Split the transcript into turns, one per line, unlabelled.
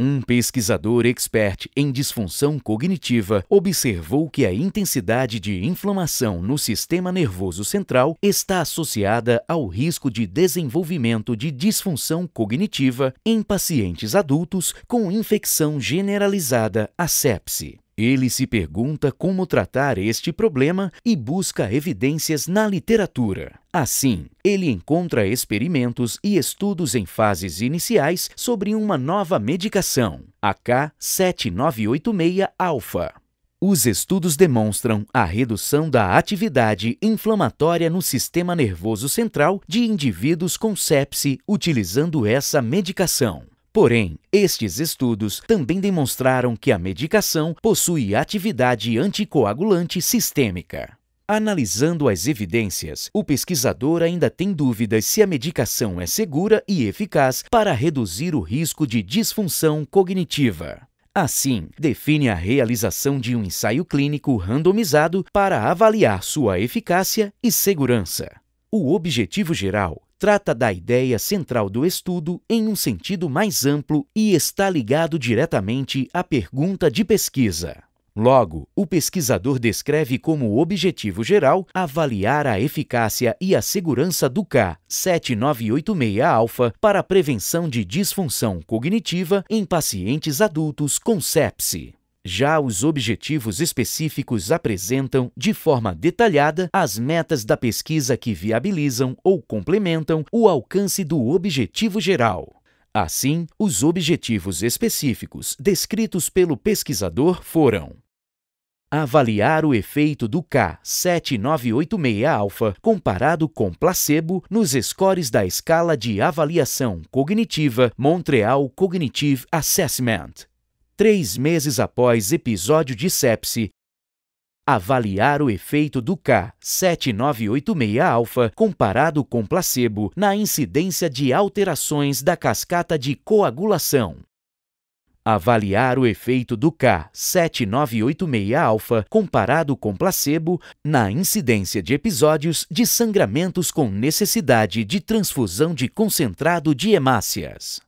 Um pesquisador expert em disfunção cognitiva observou que a intensidade de inflamação no sistema nervoso central está associada ao risco de desenvolvimento de disfunção cognitiva em pacientes adultos com infecção generalizada a sepse. Ele se pergunta como tratar este problema e busca evidências na literatura. Assim, ele encontra experimentos e estudos em fases iniciais sobre uma nova medicação, AK7986-alfa. Os estudos demonstram a redução da atividade inflamatória no sistema nervoso central de indivíduos com sepse utilizando essa medicação. Porém, estes estudos também demonstraram que a medicação possui atividade anticoagulante sistêmica. Analisando as evidências, o pesquisador ainda tem dúvidas se a medicação é segura e eficaz para reduzir o risco de disfunção cognitiva. Assim, define a realização de um ensaio clínico randomizado para avaliar sua eficácia e segurança. O objetivo geral trata da ideia central do estudo em um sentido mais amplo e está ligado diretamente à pergunta de pesquisa. Logo, o pesquisador descreve como objetivo geral avaliar a eficácia e a segurança do K7986-alfa para a prevenção de disfunção cognitiva em pacientes adultos com sepse. Já os objetivos específicos apresentam, de forma detalhada, as metas da pesquisa que viabilizam ou complementam o alcance do objetivo geral. Assim, os objetivos específicos descritos pelo pesquisador foram: avaliar o efeito do K7986-alfa comparado com placebo nos scores da escala de avaliação cognitiva Montreal Cognitive Assessment três meses após episódio de sepse, avaliar o efeito do K7986-alfa comparado com placebo na incidência de alterações da cascata de coagulação. Avaliar o efeito do K7986-alfa comparado com placebo na incidência de episódios de sangramentos com necessidade de transfusão de concentrado de hemácias.